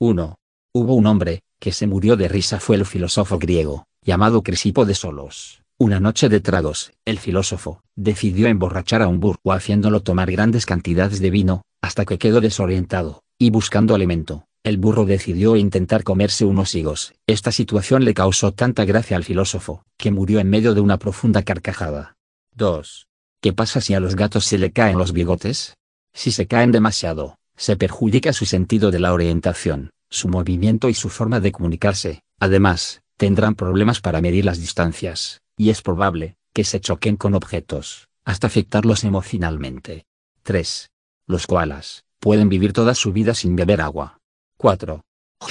1. Hubo un hombre, que se murió de risa fue el filósofo griego, llamado Crisipo de Solos. Una noche de tragos, el filósofo, decidió emborrachar a un burro haciéndolo tomar grandes cantidades de vino, hasta que quedó desorientado, y buscando alimento, el burro decidió intentar comerse unos higos. Esta situación le causó tanta gracia al filósofo, que murió en medio de una profunda carcajada. 2. ¿Qué pasa si a los gatos se le caen los bigotes? Si se caen demasiado, se perjudica su sentido de la orientación, su movimiento y su forma de comunicarse. Además, tendrán problemas para medir las distancias, y es probable que se choquen con objetos, hasta afectarlos emocionalmente. 3. Los koalas pueden vivir toda su vida sin beber agua. 4.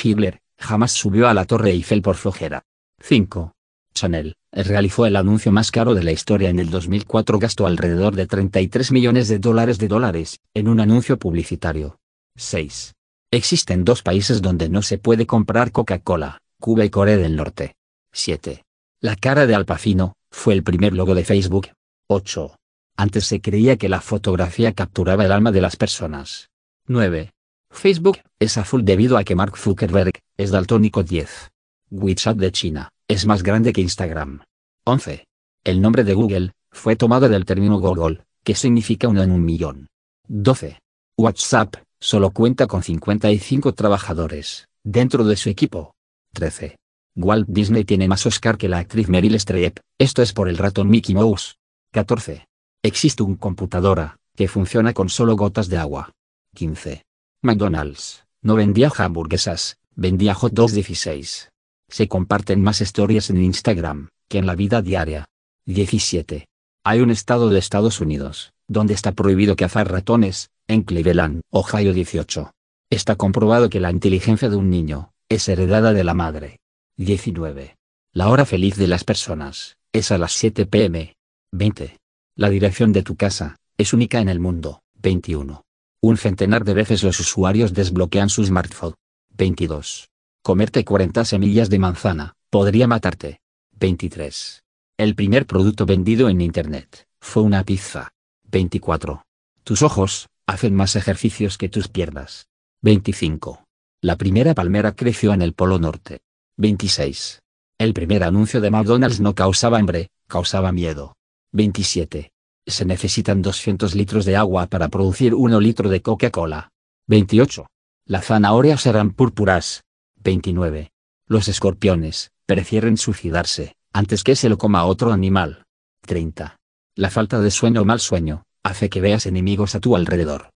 Hitler jamás subió a la Torre Eiffel por flojera. 5. Chanel realizó el anuncio más caro de la historia en el 2004 gastó alrededor de 33 millones de dólares de dólares en un anuncio publicitario 6. Existen dos países donde no se puede comprar Coca-Cola, Cuba y Corea del Norte. 7. La cara de Alpacino, fue el primer logo de Facebook. 8. Antes se creía que la fotografía capturaba el alma de las personas. 9. Facebook es azul debido a que Mark Zuckerberg es daltónico 10. WeChat de China es más grande que Instagram. 11. El nombre de Google fue tomado del término Google, que significa uno en un millón. 12. WhatsApp solo cuenta con 55 trabajadores, dentro de su equipo. 13. Walt Disney tiene más Oscar que la actriz Meryl Streep, esto es por el ratón Mickey Mouse. 14. Existe una computadora, que funciona con solo gotas de agua. 15. McDonald's, no vendía hamburguesas, vendía hot dogs 16. Se comparten más historias en Instagram, que en la vida diaria. 17. Hay un estado de Estados Unidos, donde está prohibido cazar ratones, en Cleveland, Ohio 18. Está comprobado que la inteligencia de un niño, es heredada de la madre. 19. La hora feliz de las personas, es a las 7 pm. 20. La dirección de tu casa, es única en el mundo. 21. Un centenar de veces los usuarios desbloquean su smartphone. 22. Comerte 40 semillas de manzana, podría matarte. 23. El primer producto vendido en Internet, fue una pizza. 24. Tus ojos, hacen más ejercicios que tus piernas. 25. La primera palmera creció en el Polo Norte. 26. El primer anuncio de McDonald's no causaba hambre, causaba miedo. 27. Se necesitan 200 litros de agua para producir 1 litro de Coca-Cola. 28. Las zanahorias serán púrpuras. 29. Los escorpiones prefieren suicidarse antes que se lo coma otro animal. 30. La falta de sueño o mal sueño hace que veas enemigos a tu alrededor.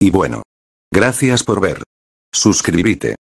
Y bueno. Gracias por ver. Suscríbete.